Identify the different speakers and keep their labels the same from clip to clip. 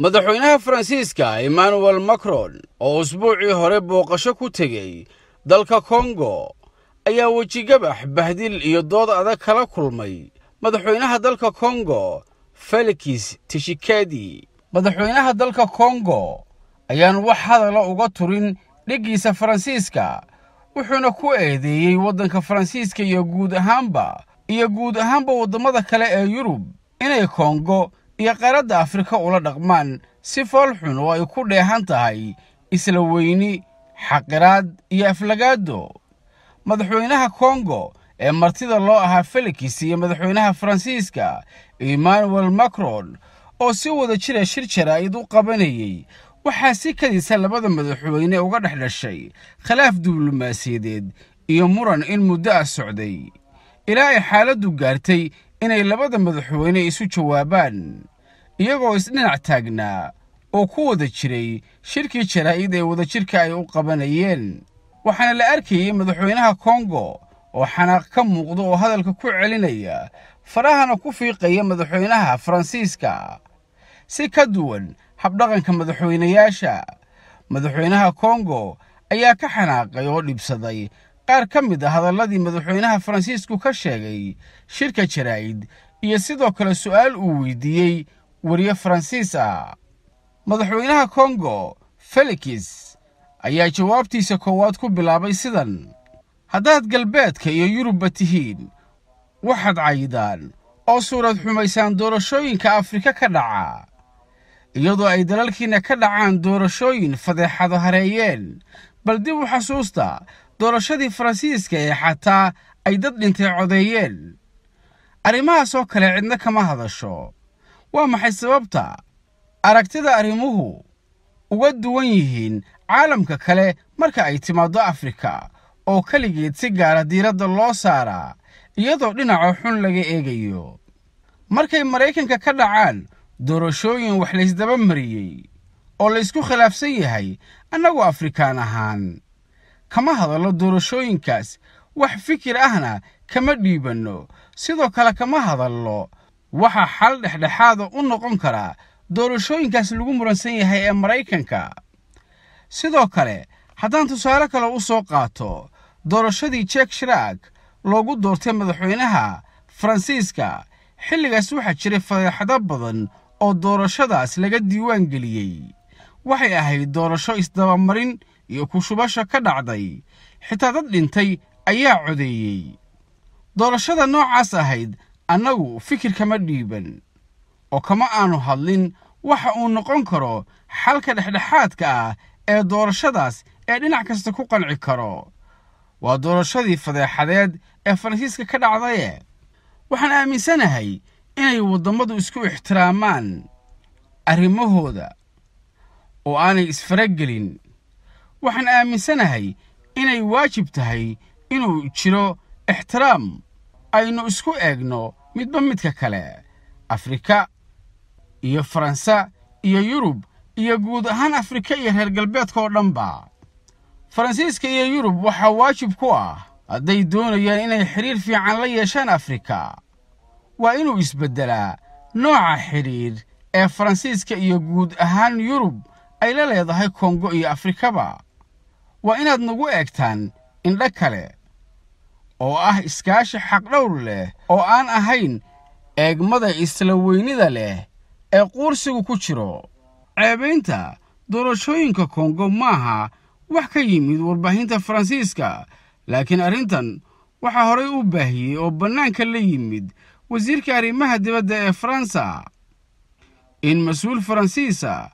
Speaker 1: madaxweynaha faransiiska emmanuel macron oo usbuucii hore booqasho ku tegey dalka kongo ayaa wejigabax bahdil iyo dood adag kala kulmay madaxweynaha dalka kongo felix tishikedi madaxweynaha dalka kongo ayaan wax hadala uga turin dhiggiisa faransiiska wuxuuna ku eedeeyey waddanka faransiiska iyo guud ahaanba iyo guud ahaanba waddammada kale ee yurub inay kongo iyo qaaradda afrika ula dhaqmaan si fool xun oo ay ku dheehan tahay isla weyni xaqiraad iyo aflagaado madaxweynaha kongo ee martida loo ahaa felix iyo madaxweynaha faransiiska emmanuel macron oo si wada jira ah shir jaraa'id u qabanayey waxaa si kadisa labada madaxweyne uga dhex dhashay khilaaf diblomaasiyadeed iyo muran in muddo ah socday ilaa ay xaaladdu gaartay inay labada madaxweyne isu jawaabaan iyagoo isdhinac taagnaa oo ku wada jiray shirkii jaraa'id ee wadajirka ay u qabanayeen waxaana la arkayay madaxweynaha kongo oo xanaaq ka muuqda oo hadalka ku celinaya farahana ku fiiqaya madaxweynaha faransiiska si ka duwan habdhaqanka madaxweynayaasha madaxweynaha kongo ayaa ka xanaaqay oo dhibsaday qaar ka mid a hadalladii madaxweynaha faransiisku ka sheegay shirka jaraa'id iyo sidoo kale su'aal uu weydiiyey weriye faransiis ah madaxweynaha kongo felix ayaa jawaabtiisa koowaad ku bilaabay sidan haddaad galbeedka iyo yurubba tihiin waxaad cayidaan oo suurad xumaysaan doorashooyinka afrika ka dhaca iyadoo ay dalalkiinna ka dhacaan doorashooyin fadeexado hareeyeen bal dib u xasuusta doorashadii faransiiska ee xataa ay dad dhintay codeeyeen arrimahaas oo kale cidna kama hadasho waa maxay sababta aragtida arrimuhu uga duwan yihiin caalamka kale marka ay timaaddo afrika oo keligeed si gaara ah diiradda loo saaraa iyadoo dhinaco xun laga eegayo markay maraykanka ka dhacaan doorashooyin wax laysdaba mariyey oo laysku khilaafsan yahay annagoo afrikaan ahaan kama hadallo doorashooyinkaas wax fikir ahna kama dhiibanno sidoo kale kama hadallo waxaa xal dhexdhexaada u noqon karaa doorashooyinkaas lagu muransan yahay ee maraykanka sidoo kale haddaan tusaale kale u soo qaato doorashadii jek shiraag loogu doortay madaxweynaha faransiiska xilligaas waxaa jiray fadeexado badan oo doorashadaas laga diiwaan geliyey waxay ahayd doorasho isdabamarin iyo kushubasha ka dhacday xitaa dad dhintay ayaa codeeyey doorashada noocaas ahayd annagu fikir kama dhiiban oo kama aanu hadlin waxa uu noqon karo xalka dhexdhexaadka ah ee doorashadaas ee dhinac kasta ku qanci karo waa doorashadii fadeexadeed ee faransiiska ka dhacdaye waxaan aaminsanahay inay waddammadu isku ixtiraamaan arrimahooda oo aanay isfaragelin waxaan aaminsanahay inay waajib tahay inuu jiro ixtiraam aynu isku eegno midba midka kale afrika iyo faranse iyo yurub iyo guud ahaan afrika iyo reer galbeedka oo dhanba faransiiska iyo yurub waxaa waajib ku ah hadday doonayaan inay xidhiir fiican la yeeshaan afrika waa inuu isbeddelaa nooca xidhiir ee faransiiska iyo guud ahaan yurub ay la leedahay kongo iyo afrikaba waa inaad nagu eegtaan indho kale oo ah iskaashi xaqdhowr leh oo aan ahayn eegmada isla weynida leh ee quursigu ku jiro ceebaynta doorashooyinka kongo maaha wax ka yimid warbaahinta faransiiska laakiin arrintan waxaa horay u baahiyey oo bannaanka la yimid wasiirka arrimaha dibadda ee faransa in mas-uul faransiisa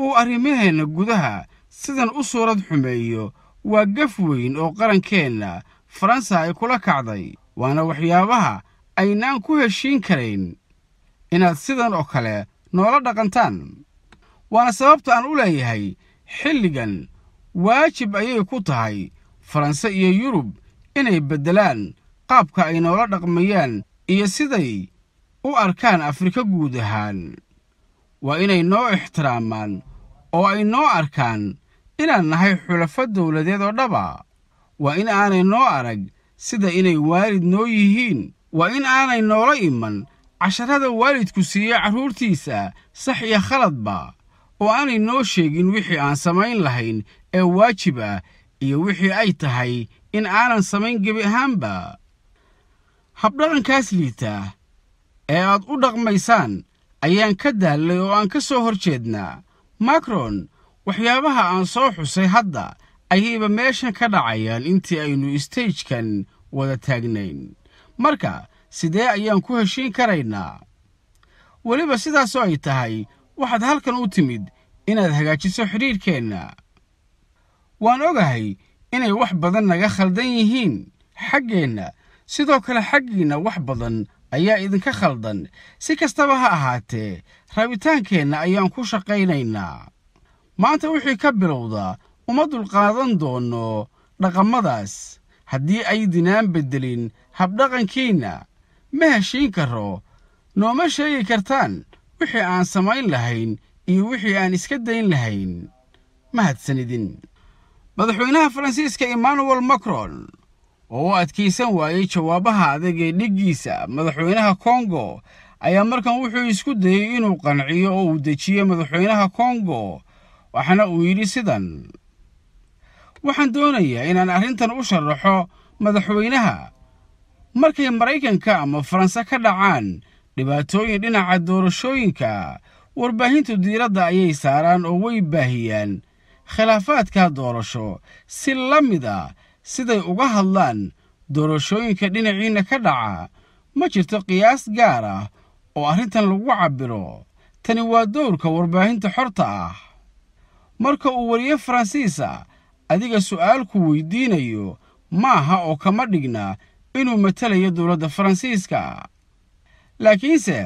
Speaker 1: uu arrimaheenna gudaha sidan u suurad xumeeyo waa gaf weyn oo qarankeenna faransa ay kula kacday waana waxyaabaha aynaan ku heshiin karayn inaad sidan oo kale noola dhaqantaan waana sababta aan u leeyahay xilligan waajib ayay ku tahay faranse iyo yurub inay beddelaan qaabka ay noola dhaqmayaan iyo siday u arkaan afrika guud ahaan waa inay noo ixtiraamaan oo ay noo arkaan inaan nahay xulafo dawladeed oo dhaba ah. waa in aanay noo arag sida inay waalid noo yihiin waa in aanay noola iman casharada waalidku siiya carruurtiisa sax iyo khaladba oo aanay noo sheegin wixii aan samayn lahayn ee waajib ah iyo wixii ay tahay in aanan samayn gebi ahaanba habdhaqankaas liita ee aad u dhaqmaysaan ayaan ka daallay oo aan ka soo hor jeednaa makron waxyaabaha aan soo xusay hadda ayayba meeshan ka dhacayaan intii aynu isteejkan wada taagnayn marka sidee ayaan ku heshiin karaynaa weliba sidaasoo ay tahay waxaad halkan u timid inaad hagaajiso xidhiirkeenna waan ogahay inay wax badan naga khaldan yihiin xaggeenna sidoo kale xaggiinna wax badan ayaa idinka khaldan si kastaba ha ahaatee rabitaankeenna ayaan ku shaqaynaynaa maanta wixii ka bilowda uma dulqaadan doonno dhaqamadaas haddii ayadinaan beddelin habdhaqankiinna ma heshiin karo nooma sheegi kartaan wixii aan samayn lahayn iyo wixii aan iska dayn lahayn mahadsanidin madaxweynaha faransiiska emmanuel macron oo u adkaysan waayey jawaabaha adag ee dhiggiisa madaxweynaha kongo ayaa markan wuxuu isku dayey inuu qanciyo oo uu dejiyo madaxweynaha kongo waxaana uu yidhi sidan waxaan doonayaa inaan arrintan u sharaxo madaxweynaha markay maraykanka ama faranse ka dhacaan dhibaatooyin dhinaca doorashooyinka warbaahintu diiradda ayay saaraan oo way baahiyaan khilaafaadka doorasho si la mid a ah, siday uga hadlaan doorashooyinka dhinaciinna ka dhaca ma jirto qiyaas gaar ah oo arrintan lagu cabbiro tani waa dowrka warbaahinta xorta ah marka uu wariye faransiisa adiga su'aalku weydiinayo maaha oo kama dhigna inuu matalayo dowladda faransiiska laakiinse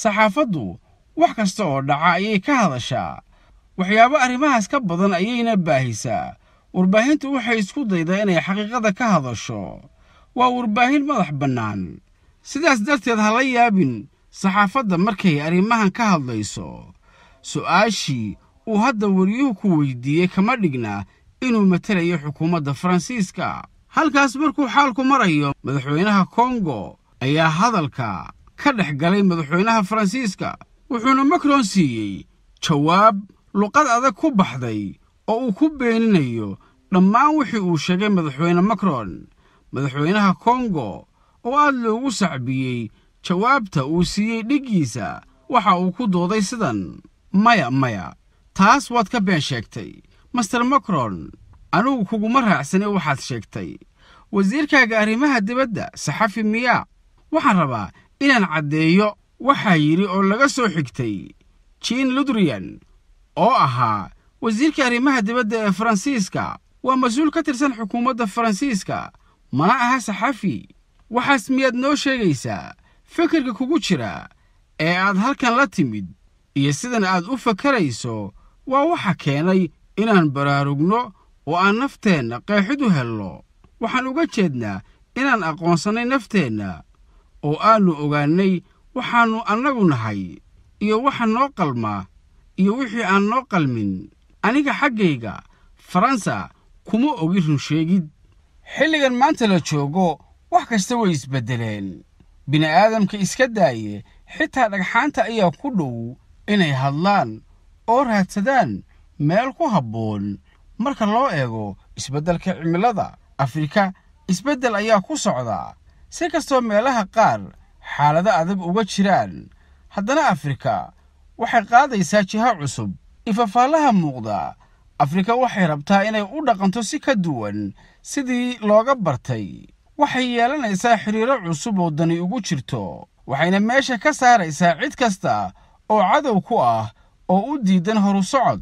Speaker 1: saxaafaddu wax kasta oo dhaca ayay ka hadashaa waxyaabo arrimahaas ka badan ayayna baahisaa warbaahintu waxay isku daydaa inay xaqiiqada ka hadasho waa warbaahin madax bannaan sidaas darteed ha la yaabin saxaafadda markay arrimahan ka hadlayso su'aashii uu hadda wariyuhu ku weydiiyey kama dhignaa inuu matelayo xukuumadda faransiiska halkaas markuu xaalku marayo madaxweynaha kongo ayaa hadalka ka dhex galay madaxweynaha faransiiska wuxuuna macron siiyey jawaab luqad adag ku baxday oo uu ku beeninayo dhammaan wixii uu sheegay madaxweyne macron madaxweynaha kongo oo aad loogu sacbiyey jawaabta uu siiyey dhiggiisa waxa uu ku dooday sidan maya maya taas waad ka been sheegtay master macron anigu kuguma raacsani waxaad sheegtay wasiirkaaga arrimaha dibadda saxafi miyaa waxaan rabaa inaan caddeeyo waxaa yidhi oo laga soo xigtay jiin ludrian oo ahaa wasiirka arrimaha dibadda ee faransiiska waa mas-uul ka tirsan xukuumadda faransiiska mana aha saxafi waxaas miyaad noo sheegaysaa fikirka kugu jira ee aad halkan la timid iyo sidan aad u fakarayso waa waxa keenay inaan baraarugno oo aan nafteenna qeexid u helno waxaan uga jeednaa inaan aqoonsannay nafteenna oo aannu ogaannay waxaannu annagu nahay iyo waxa noo qalmaa iyo wixii aan noo qalmin aniga xaggayga faransa kuma ogi runsheegid xilligan maanta la joogo wax kasta way isbeddeleen bini'aadamka iska daaye xitaa dhagxaanta ayaa ku dhow inay hadlaan oo raadsadaan meel ku habboon marka loo eego isbeddelka cimilada afrika isbeddel ayaa ku socda si kastoo meelaha qaar xaalado adag uga jiraan haddana afrika waxay qaadaysaa jiha cusub ifafaalaha muuqda afrika waxay rabtaa inay u dhaqanto si ka duwan sidii looga bartay waxay yeelanaysaa xidhiiro cusub oo dani ugu jirto waxayna meesha ka saaraysaa cid kasta oo cadow ku ah oo u diidan horusocod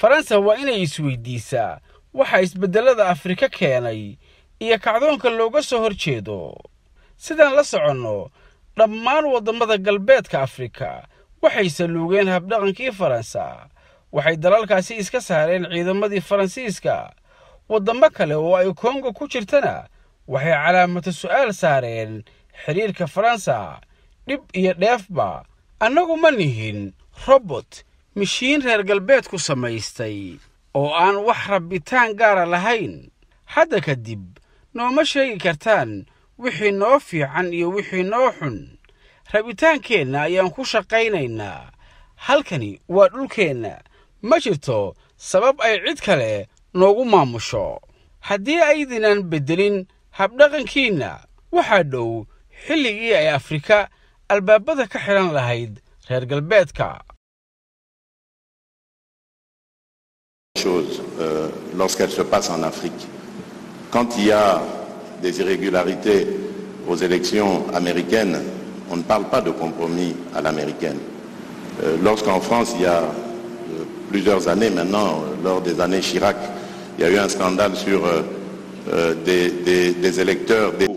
Speaker 1: faransa waa inay isweydiisaa waxa isbeddellada afrika keenay iyo kacdoonka looga soo hor jeedo sidaan la soconno dhammaan waddammada galbeedka afrika waxay saluugeen habdhaqankii faransa waxay dalalkaasi iska saareen ciidamadii faransiiska waddammo kale oo ay koongo ku jirtana waxay calaamata su'aal saareen xidhiirka faransa dhib iyo dheefba annagu ma nihin robot mishiin reer galbeedku samaystay oo aan wax rabbitaan gaara lahayn hadda kadib nooma sheegi kartaan wixii noo fiican iyo wixii noo xun rabitaankeenna ayaan ku shaqaynaynaa halkani waa dhulkeenna ma jirto sabab ay cid kale noogu maamusho haddii aydinan beddelin habdhaqankiinna waxaa dhow xilligii ay afrika albaabada ka xidhan lahayd reer galbeedka choses euh, se passe en Afrique. Quand il y a des irrégularités aux élections américaines, on ne parle pas de compromis à l'américaine. Euh, lorsqu'en France, il y a euh, plusieurs années maintenant, lors des années Chirac, il y a eu un scandale sur des, des, électeurs, des